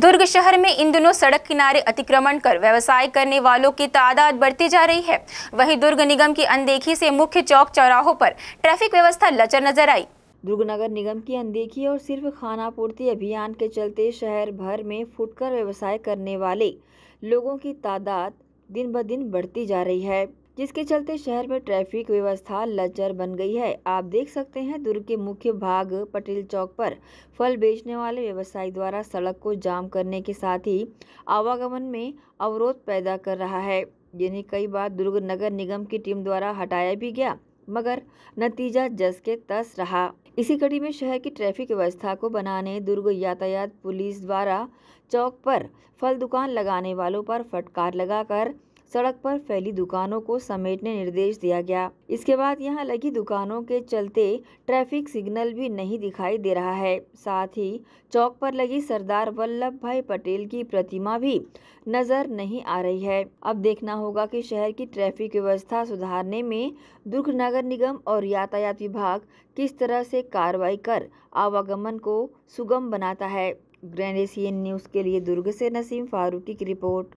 दुर्ग शहर में इन दिनों सड़क किनारे अतिक्रमण कर व्यवसाय करने वालों की तादाद बढ़ती जा रही है वहीं दुर्ग निगम की अनदेखी से मुख्य चौक चौराहों पर ट्रैफिक व्यवस्था लचर नजर आई दुर्ग नगर निगम की अनदेखी और सिर्फ खाना पूर्ति अभियान के चलते शहर भर में फुटकर व्यवसाय करने वाले लोगों की तादाद दिन ब दिन बढ़ती जा रही है जिसके चलते शहर में ट्रैफिक व्यवस्था लचर बन गई है आप देख सकते हैं दुर्ग के मुख्य भाग पटेल चौक पर फल बेचने वाले व्यवसायी द्वारा सड़क को जाम करने के साथ ही आवागमन में अवरोध पैदा कर रहा है जिन्हें कई बार दुर्ग नगर निगम की टीम द्वारा हटाया भी गया मगर नतीजा जस के तस रहा इसी कड़ी में शहर की ट्रैफिक व्यवस्था को बनाने दुर्ग यातायात पुलिस द्वारा चौक पर फल दुकान लगाने वालों पर फटकार लगाकर सड़क पर फैली दुकानों को समेटने निर्देश दिया गया इसके बाद यहाँ लगी दुकानों के चलते ट्रैफिक सिग्नल भी नहीं दिखाई दे रहा है साथ ही चौक पर लगी सरदार वल्लभ भाई पटेल की प्रतिमा भी नजर नहीं आ रही है अब देखना होगा कि शहर की ट्रैफिक व्यवस्था सुधारने में दुर्ग नगर निगम और यातायात विभाग किस तरह से कार्रवाई कर आवागमन को सुगम बनाता है ग्रैंड एशियन न्यूज़ के लिए दुर्ग से नसीम फारूकी की रिपोर्ट